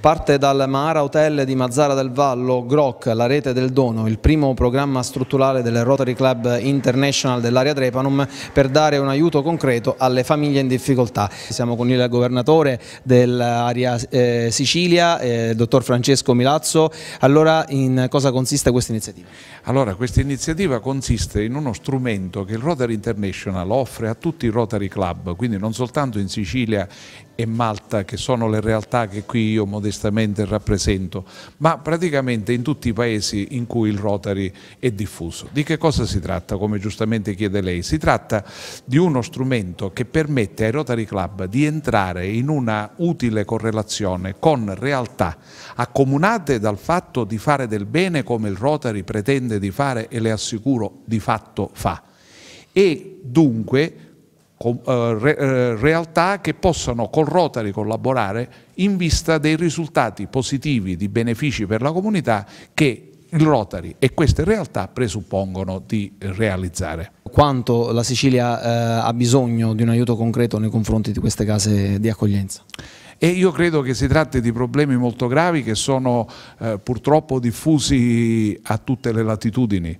Parte dal Mahara Hotel di Mazzara del Vallo GROC, la rete del dono, il primo programma strutturale del Rotary Club International dell'area Trepanum per dare un aiuto concreto alle famiglie in difficoltà. Siamo con il governatore dell'area eh, Sicilia, eh, dottor Francesco Milazzo. Allora in cosa consiste questa iniziativa? Allora questa iniziativa consiste in uno strumento che il Rotary International offre a tutti i Rotary Club, quindi non soltanto in Sicilia e Malta, che sono le realtà che qui io modestamente rappresento, ma praticamente in tutti i paesi in cui il Rotary è diffuso. Di che cosa si tratta, come giustamente chiede lei? Si tratta di uno strumento che permette ai Rotary Club di entrare in una utile correlazione con realtà accomunate dal fatto di fare del bene come il Rotary pretende di fare e le assicuro di fatto fa. E dunque eh, eh, realtà che possano col Rotary collaborare in vista dei risultati positivi di benefici per la comunità che il Rotary e queste realtà presuppongono di realizzare. Quanto la Sicilia eh, ha bisogno di un aiuto concreto nei confronti di queste case di accoglienza? e io credo che si tratti di problemi molto gravi che sono eh, purtroppo diffusi a tutte le latitudini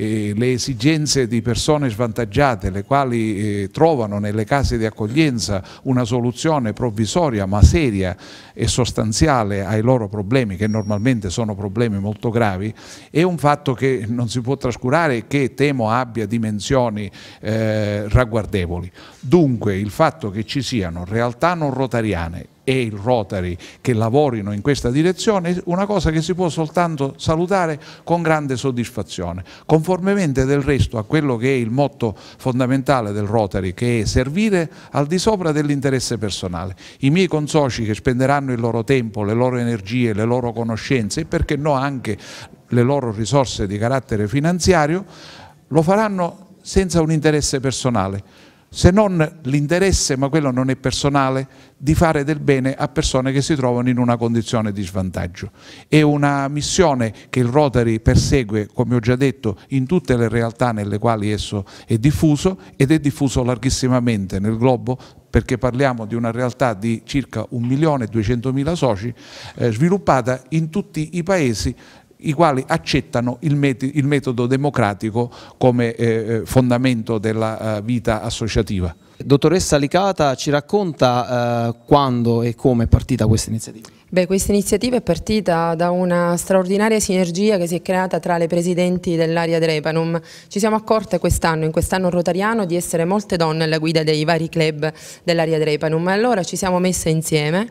eh, le esigenze di persone svantaggiate, le quali eh, trovano nelle case di accoglienza una soluzione provvisoria ma seria e sostanziale ai loro problemi, che normalmente sono problemi molto gravi, è un fatto che non si può trascurare e che temo abbia dimensioni eh, ragguardevoli. Dunque il fatto che ci siano realtà non rotariane e il Rotary che lavorino in questa direzione, una cosa che si può soltanto salutare con grande soddisfazione, conformemente del resto a quello che è il motto fondamentale del Rotary, che è servire al di sopra dell'interesse personale. I miei consoci che spenderanno il loro tempo, le loro energie, le loro conoscenze e perché no anche le loro risorse di carattere finanziario, lo faranno senza un interesse personale se non l'interesse, ma quello non è personale, di fare del bene a persone che si trovano in una condizione di svantaggio. È una missione che il Rotary persegue, come ho già detto, in tutte le realtà nelle quali esso è diffuso ed è diffuso larghissimamente nel globo perché parliamo di una realtà di circa 1.200.000 soci eh, sviluppata in tutti i paesi i quali accettano il, met il metodo democratico come eh, eh, fondamento della eh, vita associativa. Dottoressa Licata ci racconta eh, quando e come è partita questa iniziativa? Beh, questa iniziativa è partita da una straordinaria sinergia che si è creata tra le presidenti dell'area Drepanum. Ci siamo accorte quest'anno, in quest'anno rotariano, di essere molte donne alla guida dei vari club dell'area Drepanum. e Allora ci siamo messe insieme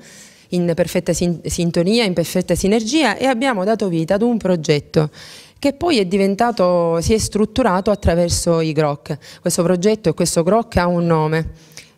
in perfetta sin sintonia, in perfetta sinergia e abbiamo dato vita ad un progetto che poi è diventato, si è strutturato attraverso i GROC. Questo progetto e questo GROC ha un nome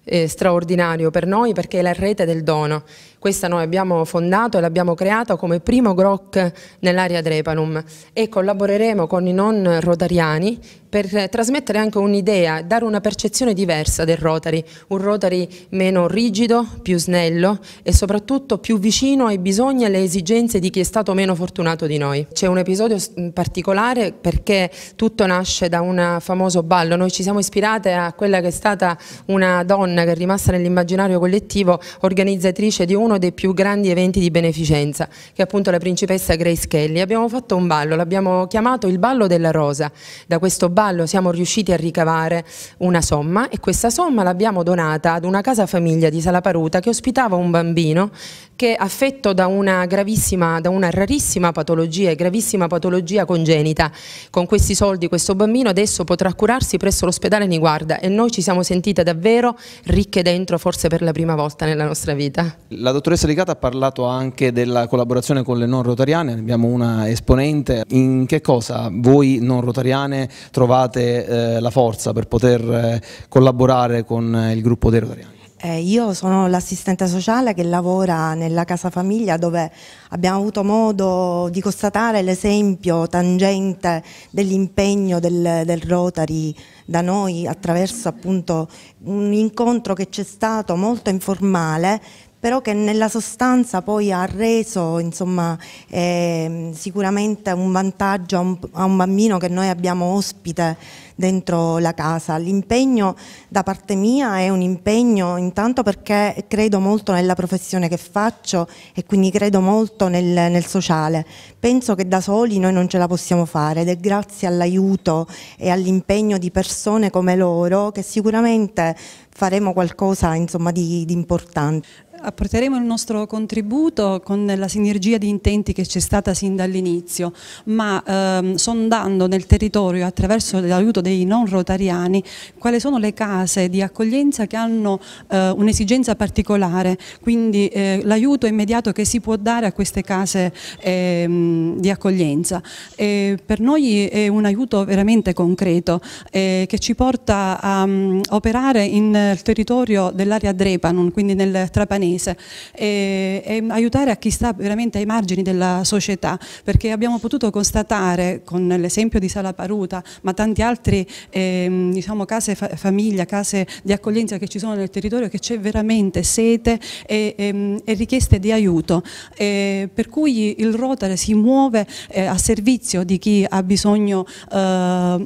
eh, straordinario per noi perché è la rete del dono. Questa noi abbiamo fondato e l'abbiamo creata come primo GROC nell'area Drepanum e collaboreremo con i non rotariani per eh, trasmettere anche un'idea, dare una percezione diversa del Rotary, un Rotary meno rigido, più snello e soprattutto più vicino ai bisogni e alle esigenze di chi è stato meno fortunato di noi. C'è un episodio mm, particolare perché tutto nasce da un famoso ballo, noi ci siamo ispirate a quella che è stata una donna che è rimasta nell'immaginario collettivo organizzatrice di uno dei più grandi eventi di beneficenza, che è appunto la principessa Grace Kelly. Abbiamo fatto un ballo, l'abbiamo chiamato il ballo della rosa, da questo ballo ballo siamo riusciti a ricavare una somma e questa somma l'abbiamo donata ad una casa famiglia di Salaparuta che ospitava un bambino che affetto da una gravissima, da una rarissima patologia e gravissima patologia congenita. Con questi soldi questo bambino adesso potrà curarsi presso l'ospedale Niguarda e noi ci siamo sentite davvero ricche dentro forse per la prima volta nella nostra vita. La dottoressa Ligata ha parlato anche della collaborazione con le non rotariane, abbiamo una esponente, in che cosa voi non rotariane trovate trovate eh, la forza per poter eh, collaborare con eh, il gruppo dei Rotariani? Eh, io sono l'assistente sociale che lavora nella casa famiglia dove abbiamo avuto modo di constatare l'esempio tangente dell'impegno del, del, Rotary da noi attraverso appunto un incontro che c'è stato molto informale però che nella sostanza poi ha reso insomma, eh, sicuramente un vantaggio a un, a un, bambino che noi abbiamo ospite dentro la casa. L'impegno da parte mia è un impegno intanto perché credo molto nella professione che faccio e quindi credo molto nel, nel sociale. Penso che da soli noi non ce la possiamo fare ed è grazie all'aiuto e all'impegno di persone come loro che sicuramente faremo qualcosa insomma, di, di importante apporteremo il nostro contributo con la sinergia di intenti che c'è stata sin dall'inizio, ma ehm, sondando nel territorio attraverso l'aiuto dei non rotariani quali sono le case di accoglienza che hanno eh, un'esigenza particolare, quindi eh, l'aiuto immediato che si può dare a queste case ehm, di accoglienza. E per noi è un aiuto veramente concreto eh, che ci porta a, a mm, operare nel eh, territorio dell'area Drepanon, quindi nel Trapanese paese e, e, aiutare a chi sta veramente ai margini della società perché abbiamo potuto constatare con l'esempio di Sala Paruta ma tanti altri eh, diciamo, case fa famiglia, case di accoglienza che ci sono nel territorio che c'è veramente sete e, e, ehm, e, richieste di aiuto per cui il Rotary si muove eh, a servizio di chi ha bisogno eh,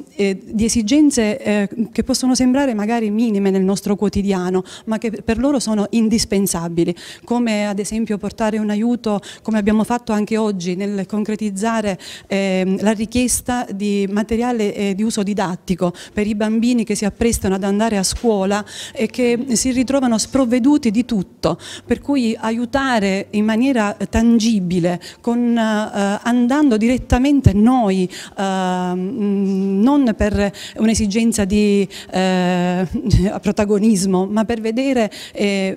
di esigenze eh, che possono sembrare magari minime nel nostro quotidiano ma che per loro sono indispensabili vulnerabili, come ad esempio portare un aiuto, come abbiamo fatto anche oggi nel concretizzare eh, la richiesta di materiale eh, di uso didattico per i bambini che si apprestano ad andare a scuola e che si ritrovano sprovveduti di tutto, per cui aiutare in maniera tangibile, con, eh, andando direttamente noi, ehm, non per un'esigenza di eh, protagonismo, ma per vedere eh,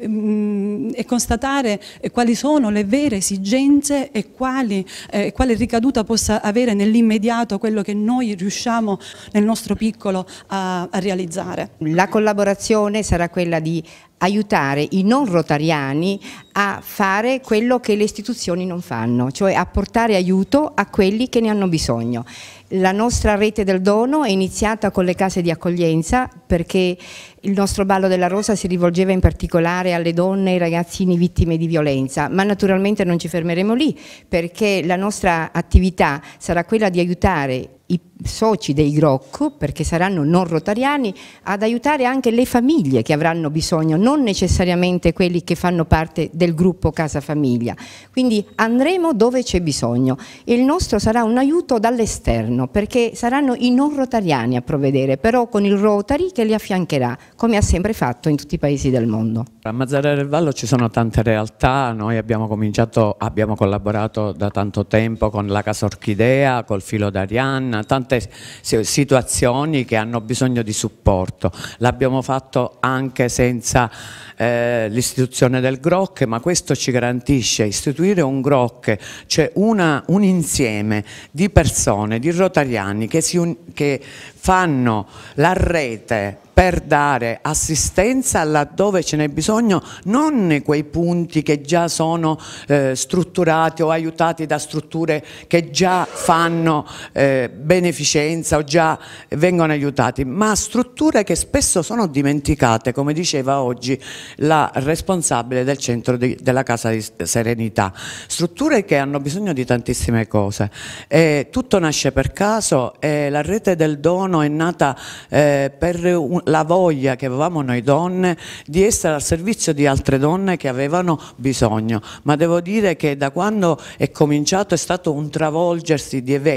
e constatare eh, quali sono le vere esigenze e quali, eh, quale ricaduta possa avere nell'immediato quello che noi riusciamo nel nostro piccolo a, a realizzare. La collaborazione sarà quella di aiutare i non rotariani a fare quello che le istituzioni non fanno, cioè a portare aiuto a quelli che ne hanno bisogno. La nostra rete del dono è iniziata con le case di accoglienza perché il nostro ballo della rosa si rivolgeva in particolare alle donne e ai ragazzini vittime di violenza, ma naturalmente non ci fermeremo lì perché la nostra attività sarà quella di aiutare i soci dei Grocco, perché saranno non rotariani, ad aiutare anche le famiglie che avranno bisogno, non necessariamente quelli che fanno parte del gruppo Casa Famiglia. Quindi andremo dove c'è bisogno e il nostro sarà un aiuto dall'esterno, perché saranno i non rotariani a provvedere, però con il Rotary che li affiancherà, come ha sempre fatto in tutti i paesi del mondo. A Mazzara del Vallo ci sono tante realtà, noi abbiamo cominciato, abbiamo collaborato da tanto tempo con la Casa Orchidea, col Filo d'Arianna, tante situazioni che hanno bisogno di supporto. L'abbiamo fatto anche senza eh, l'istituzione del GROC, ma questo ci garantisce istituire un GROC, cioè una, un insieme di persone, di rotariani che, si, che fanno la rete per dare assistenza laddove ce n'è bisogno, non quei punti che già sono eh, strutturati o aiutati da strutture che già fanno eh, beneficenza o già vengono aiutati, ma strutture che spesso sono dimenticate, come diceva oggi la responsabile del centro di, della Casa di Serenità, strutture che hanno bisogno di tantissime cose. E eh, tutto nasce per caso e eh, la rete del dono è nata eh, per un, la voglia che avevamo noi donne di essere al servizio di altre donne che avevano bisogno, ma devo dire che da quando è cominciato è stato un travolgersi di eventi,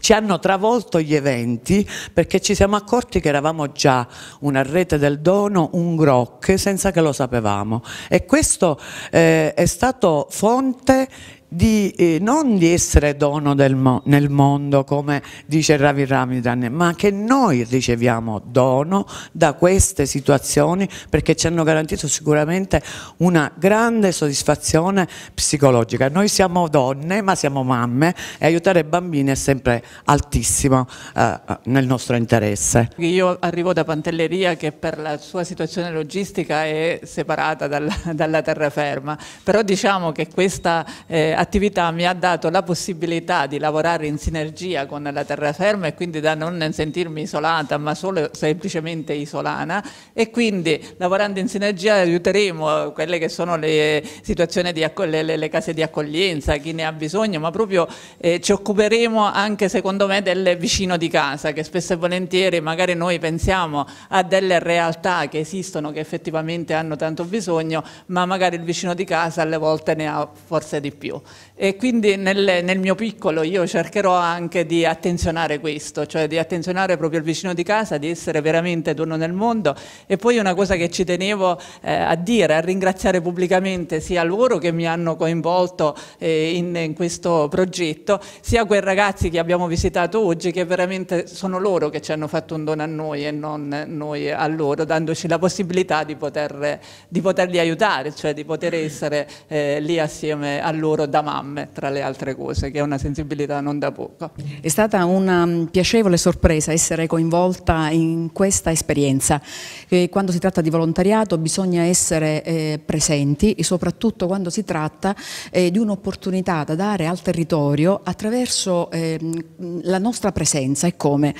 ci hanno travolto gli eventi perché ci siamo accorti che eravamo già una rete del dono, un groc, senza che lo sapevamo e questo eh, è stato fonte di, eh, non di essere dono mo nel mondo, come dice Ravi Ramidan, ma che noi riceviamo dono da queste situazioni perché ci hanno garantito sicuramente una grande soddisfazione psicologica. Noi siamo donne, ma siamo mamme e aiutare bambini è sempre altissimo eh, nel nostro interesse. Io arrivo da Pantelleria che per la sua situazione logistica è separata dalla, dalla terraferma, però diciamo che questa eh, attività mi ha dato la possibilità di lavorare in sinergia con la terraferma e quindi da non sentirmi isolata ma solo semplicemente isolana e quindi lavorando in sinergia aiuteremo quelle che sono le situazioni di le, le, le case di accoglienza, chi ne ha bisogno, ma proprio eh, ci occuperemo anche secondo me del vicino di casa che spesso e volentieri magari noi pensiamo a delle realtà che esistono che effettivamente hanno tanto bisogno ma magari il vicino di casa alle volte ne ha forse di più. E quindi nel, nel, mio piccolo io cercherò anche di attenzionare questo, cioè di attenzionare proprio il vicino di casa, di essere veramente dono nel mondo. E poi una cosa che ci tenevo eh, a dire, a ringraziare pubblicamente sia loro che mi hanno coinvolto eh, in, in, questo progetto, sia quei ragazzi che abbiamo visitato oggi, che veramente sono loro che ci hanno fatto un dono a noi e non noi a loro, dandoci la possibilità di, poter, di poterli aiutare, cioè di poter essere eh, lì assieme a loro da mamme, tra le altre cose, che è una sensibilità non da poco. È stata una mm, piacevole sorpresa essere coinvolta in questa esperienza. Eh, quando si tratta di volontariato bisogna essere eh, presenti e soprattutto quando si tratta eh, di un'opportunità da dare al territorio attraverso ehm, la nostra presenza e come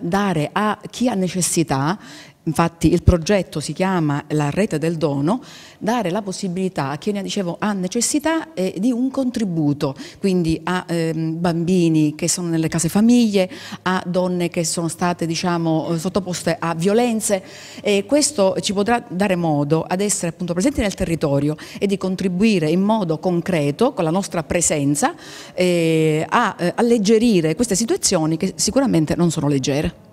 dare a chi ha necessità Infatti il progetto si chiama la rete del dono, dare la possibilità a chi ne dicevo, ha necessità eh, di un contributo, quindi a eh, bambini che sono nelle case famiglie, a donne che sono state diciamo, eh, sottoposte a violenze e questo ci potrà dare modo ad essere appunto, presenti nel territorio e di contribuire in modo concreto con la nostra presenza eh, a eh, alleggerire queste situazioni che sicuramente non sono leggere.